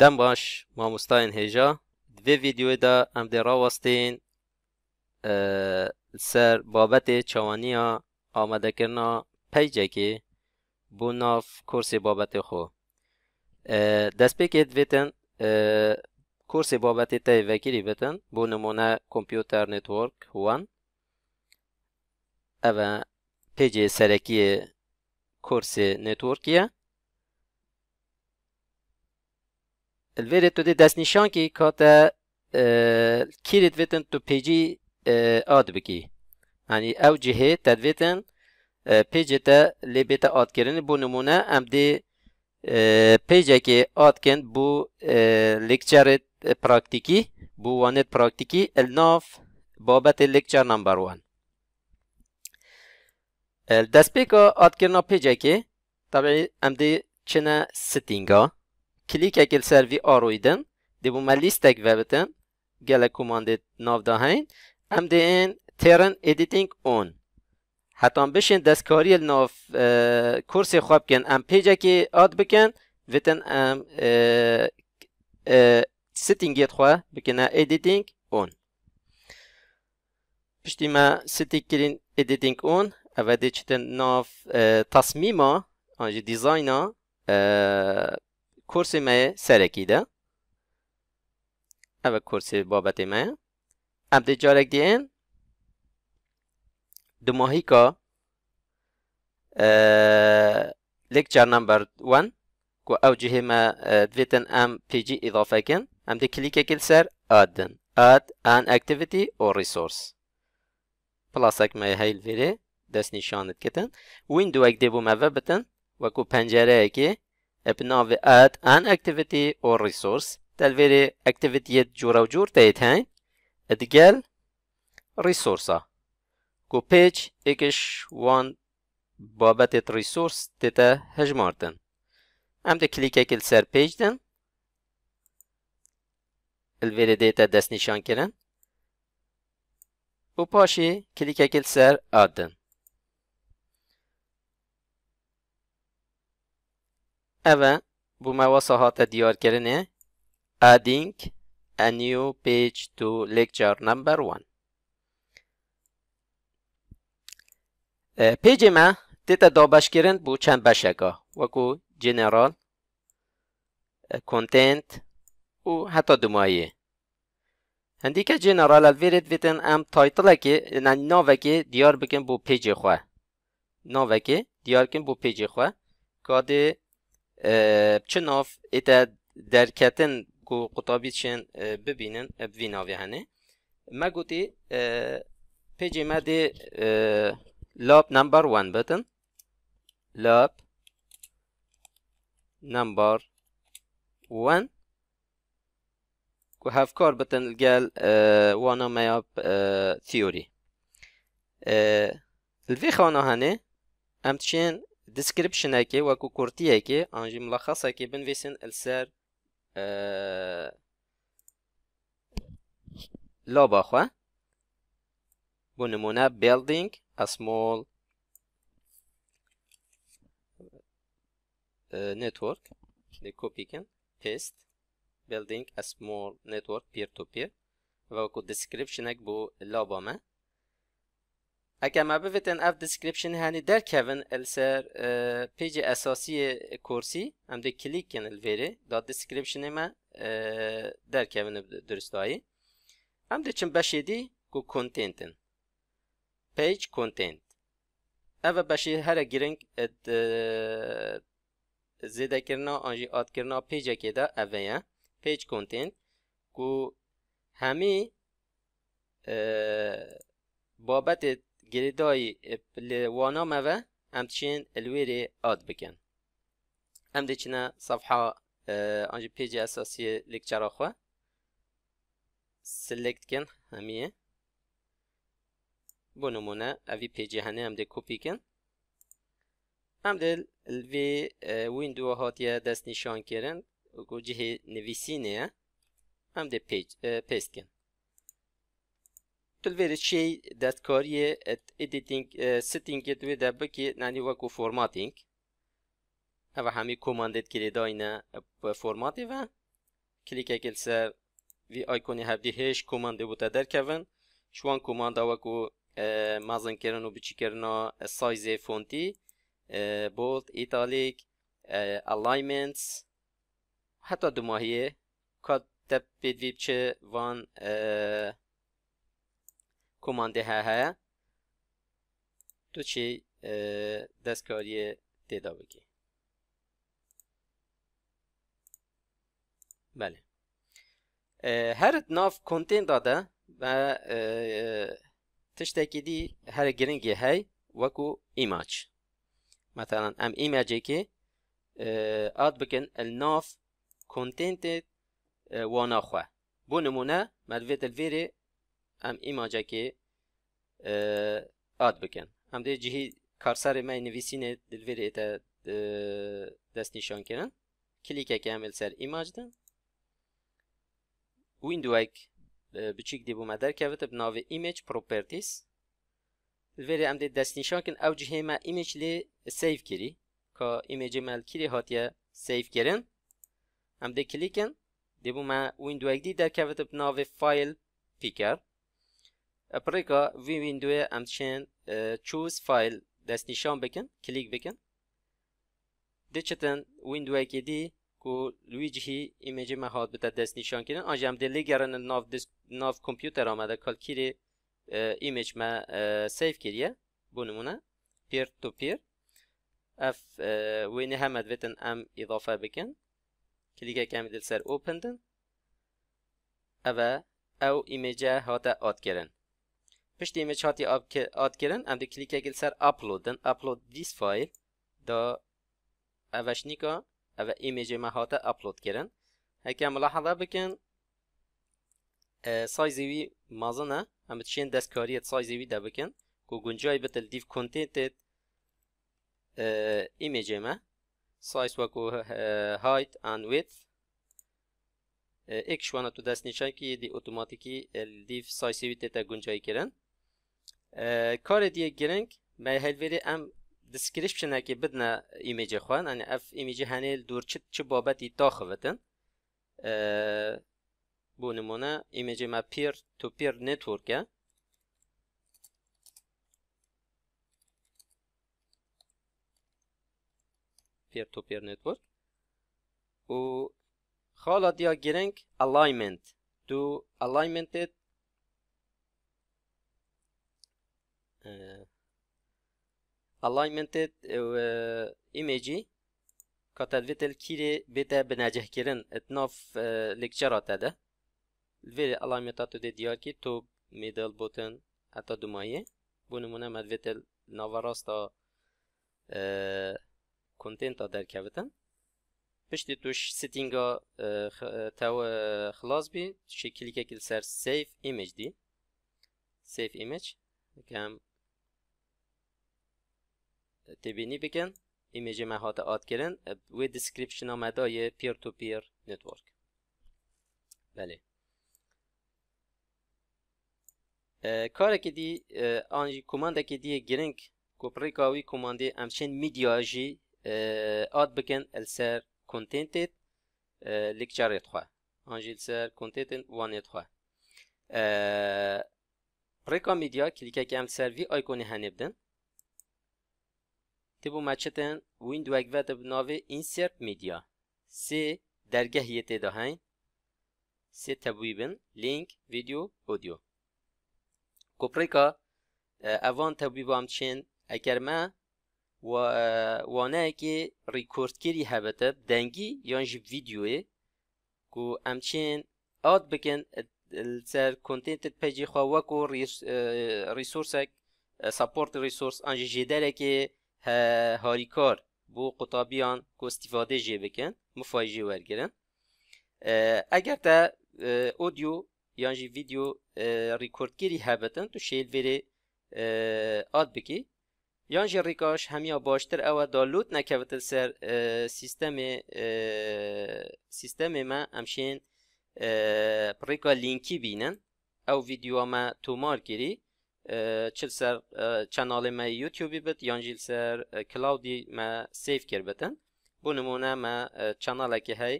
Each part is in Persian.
دم باش ما مستاين هيجا في فيديو دا ام دي راوستين سر بابت چوانیا آمده کرنا پیجه که بوناف کورس بابت خو دست پیکه دویتن کورس بابت تای وکیری بتن بو نمونه کمپیوتر نتورک وان او پیجه سرکی کورس نتورکیه الویره تو دی دست نشان کی کاتا کیریت ویتن تو پیجی آد بکی یعنی او جهه تدویتن پیجه تا لیبیتا آد کرن بو نمونه ام دی پیجه که آد کن بو لکچرت پراکتیکی بو وانت پراکتیکی الناف بابت لکچر نمبر وان دست پیکا آد کرنا پیجه که طبعی ام دی چنه ستینگا کلیک اکل سر وی آرویدن دیبون ما لیست تک ویب تن گله کمانده ام داهید هم دهید ایدیتینگ آن حتی بشین دستکاری ناف کورس خواب کن ام پیج که آد بکن ویتن ام سیتینگیت خواه بکن، ایدیتینگ آن پشتی ما سیتینگ کریم ایدیتینگ آن اوه ده چطور ناف تصمیم ها آنجی دیزاین کورسی ما سرکی ده اوه کورسی بابت مایه ابد جارک دین دو ماهی که اه، لكتشر نمبر 1 و او ما اه، دویتن ام بي اضافه کن ام دي كليكا اکل سر ادن اد ان اكتيفيتي او پلاس اک ما هاي الفيري داس نشانت كتن ويندو اک ديبو ما بتن وكو پنجره اکی अपना at an activity और resource تلفيري اكتيفيتيات جورا وجور تايتهين ادقال ريسورسا كو بيج اكش وان بابتت ريسورس تتا هجمارتن ام دا كليك اكل سر بيج دن الفيري ديتا دس نشان كرن و باشي كليك اكل سر ادن اوه، bu məva دیار diyarkerini adding a new page to lecture number one. پیج ما دیتا دابش کرن بو چند بشگاه وکو جنرال کنتنت و حتی دمایه هندی که جنرال الویرد ویتن ام تایتل که ناوکی دیار بکن بو پیج خواه ناوکی دیار کن بو پیج خواه کاد بچناف اتا درکتن کو قطابی چن ببینن بویناوی هنه ما گوتی پیجی ما دی لاب نمبر وان بدن لاب نمبر وان که هف کار بدن لگل وانا میاب ياب ثيوري خانه خانا هنه description هكي وكو كورتي هكي انجي ملخص هكي بنفيسن السار آه لوبا بنمونا building a small network the copy can paste building a small network peer to peer وكو description هك بو لوبا ما اگر مبوت اف دسکریپشن هنی در کوین السر پیج اساسی کورسی هم ده کلیک کن الوری دا دسکریپشن ما در کوین درستایی هم ده چن بشیدی کو کنتنتن پیج کنتنت او بشی هر گرنگ زیده کرنا آنجی آد کرنا پیج که دا اوه پیج کنتنت کو همی بابت گریدای لوانا موه ام الویری آد بکن ام دیچنه صفحه آنجا پیج اساسی لکچر آخوه سلیکت کن همیه بو نمونه اوی پیج هنه ام دی کپی کن ام دل وی ویندو هاتیه دست نشان کرن گو جه نه ام دی پیج پیست کن تو الفيري شي دات كوري ات اديتينج سيتينج ات ودا بكي ناني وكو فورماتينج هذا همي كوماندت كلي داينا بفورماتي و كليك اكل سر في ايكوني هبدي هيش كوماند بوتا در كفن شوان كوماندا وكو مازن كرن و بچي كرنا سايز فونتي بولد ايتاليك الاينمنتس حتى دماهيه كاد تبيد ويبچه وان کماند هه تو چی دستکاری دیدا بگی بله هر ناف کنتین داده و تشتکی دی هر گرنگی های وکو ایماج مثلا ام ایماجی که آد بکن الناف کنتینت وانا خواه بو نمونه مدویت الویره ام ایماجا که آد بکن ام ده جهی کارسر من نویسین دلوری ایتا دست نشان کنن کلیک اکی امیل سر ایماج دن ویندو اک بچیک دیبو مدار در که بناو ایمیج پروپرتیز دلوری ام ده دست نشان کن او جهی ما ایمیج لی سیف کری که ایمیج مل کری هاتیه سیف کرن ام ده کلیکن دیبو ما ویندو اک دی در که بناو فایل پیکر اپریکا وی ویندوی امچین چوز فایل دست نشان بکن کلیک بکن دیچتن ویندوی که دی کو لویجی ایمیج هات بتا دست نشان کردن آجام دلی گرن ناف ناف کمپیوتر آمده کالکیری ایمیج ما سیف کریه بو پیر تو پیر اف وینی همد ویتن ام اضافه بکن کلیک کمی دل سر اوپندن او او ایمیج هاتا آد کردن Pisht image hati atë kërën, em dhe klike e gëllësër upload, dën upload this file, da edhe shnika, edhe image me hata upload kërën. Heke mülahada bëkën, size evi mazana, em të shenë deskarijet size evi dhe bëkën, ku gëngjaj bëtël div contentet image me, size vaku height and width, ek şuana tu dersini çanki yedi otomatiki div size evi teta gëngjaj کار دیگه گرنگ ما هلوری ام description اگه بدنا ایمیج خوان یعنی اف ایمیج هنل دور چه چه بابتی تاخوتن بو نمونه ایمیج ما پیر تو پیر نتورکه پیر تو پیر نتورک و خالد یا گرنگ alignment تو alignment e, alignment و image كاتل فيتل كيري بيتا بناجح كيرن اتناف لكشرات هذا الفيري alignmentاتو دي ديار كي تو ميدل بوتن اتا دومايه بونمونه مد فيتل نافراستا كونتنتا در كابتن پشتی توش ستینگا تاو خلاص بی شکلی که کل سر سیف ایمیج دی سیف ایمیج کم تبینی بکن ایمیج ما هات آد کرن و دیسکریپشن آمدای پیر تو پیر نتورک بله کار که دی آنجی کماند که دی گرنگ کپری کاوی کماندی امشن میدیا جی آد بکن السر کنتنتت لکچارت خواه آنجی السر کنتنتت وانت خواه رکا میدیا کلیکه که ام سر وی آیکونی هنبدن تبو ماتشتن ويند واجفات بنافي insert media سي درجة هي تدهين سي تبويبن لينك فيديو اوديو كوبريكا اوان تبويب امتشين اگر ما و وانه که ریکورد کری هبته دنگی یا جب ویدیوی کو امچین آد بکن سر کنتنت پیجی خواه وکو ریسورسک سپورت ریسورس انجی جدره که هاریکار بو قطابیان کو استفاده جی بکن مفایجی ورگرن اگر تا اودیو یعنی ویدیو ریکورد گیری هبتن تو شیل ویری آد بکی یانجی ریکاش همیا باشتر او دالوت نکوت سر سیستم سیستم ما امشین پریکا لینکی بینن او ویدیو ما تو چلسر کانال ما یوتیوبی بد یان جلسر کلاودی ما سیف کر بتن بو نمونه ما کانال که های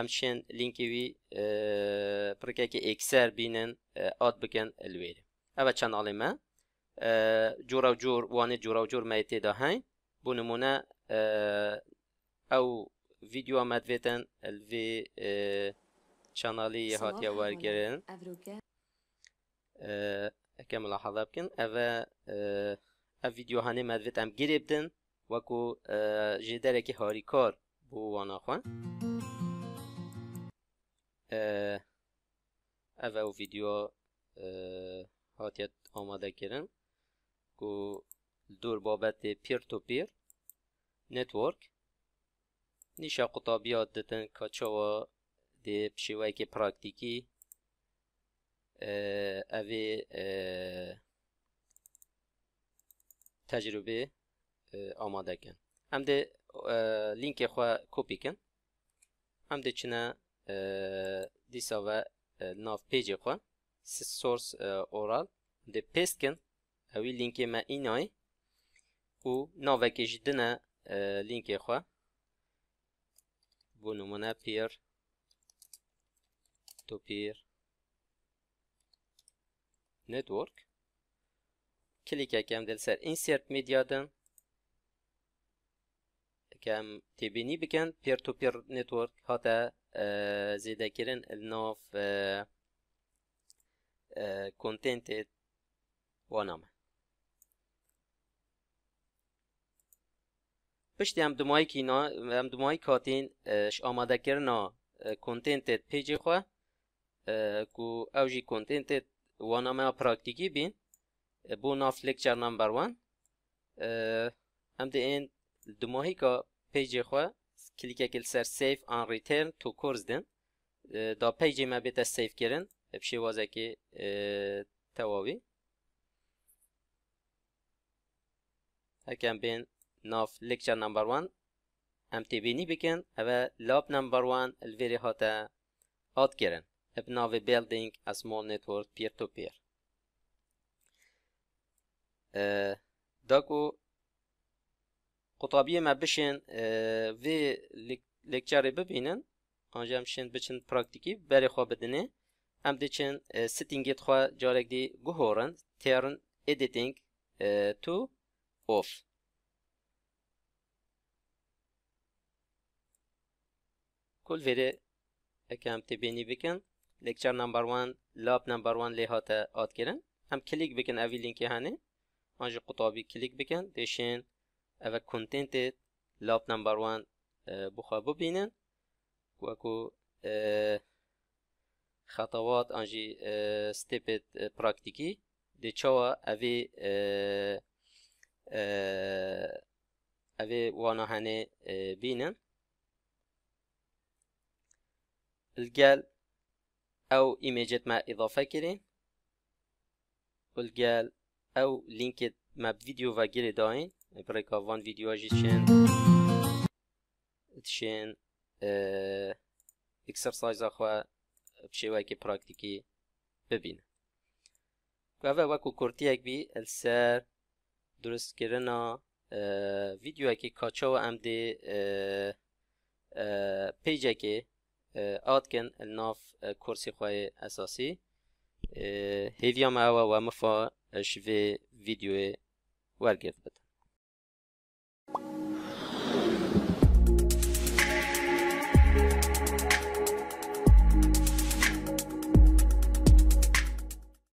امشن لینکی وی پرکه که اکسر بینن آد بکن الویری اوه کانال ما جورا و جور وانه جورا و جور ما ایتیدا هاین بو نمونه او فيديو ما دفيتن الفي شانالي هاتيا وارجرن ملاحظه بکن، ملاحەڵە بکەن ئەوە ئەف یددیوهانێ مەدوێتم گرێ بدن وەکو کار، هاریکار بۆ واناخواان ئەە و ویدیو هاتیت ئامادەکردن و دور بابت پیر تو پیر نێتوەرک نیشە قوتابیات دتن کەچەوە دێ پشێوەیەکی پراکتیکی اوی تجربه آماده کن هم ده لینک خواه کپی کن هم ده چنه دیسا و ناف پیج خواه سورس اورال ده پیست کن اوی لینک ما اینای و ناوکی جدنه لینک خواه بو نمونه پیر تو پیر network klik yakam delsar insert media mediadan kam tebini bikan peer to peer network hata zeda kirin nav content وانامه پشتی هم دمای کینا هم دمای کاتین ش آماده کرنا کنتنت پیج خو کو اوجی کنتنت وان اما پراکتیکی بین بو ناف لکچر نمبر وان هم دی این ماهی که پیج خواه کلیک اکل سر سیف آن ریترن تو کورز دن دا پیج ما بیتا سیف کرن اپشی وازه که تواوی اکم بین ناف لکچر نمبر وان هم تی بینی بکن اوه لاب نمبر وان الویری هاتا آد کرن ابناوی بیلدینگ از مول نتورد پیر تو پیر داکو قطابی ما بشین و لکچاری ببینن آنجام شین بچن پراکتیکی بری خواه بدنی ام دیچن ستینگیت خواه جارک دی گوهورن تیرن ایدیتینگ تو اوف کل ویره اکم تبینی بکن lecture number one لاب نمبر وان اللي هاتا آد كرن هم كليك بكن أفي لينكي هاني آنجي قطابي كليك بكن ديشين أفا كونتنت لاب نمبر وان بخوا ببينن وأكو خطوات آنجي ستيبت براكتيكي دي تشوا أفي أفي وانا هاني بينن الجال او ايميجات مع اضافه كرين والقال او لينكت مع فيديو فاجيري داين بريكا فان فيديو اجي تشين تشين اه اكسرسايز اخوة بشي واكي براكتيكي ببين كافا واكو كورتيك بي السار درس كرنا اه فيديو اكي كاتشاو ام دي اه اه بيج اكي آه، آد کن ناف آه، کورسی خواهی اساسی آه، هیویام اوه و مفا شوی ویدیو ورگرد بد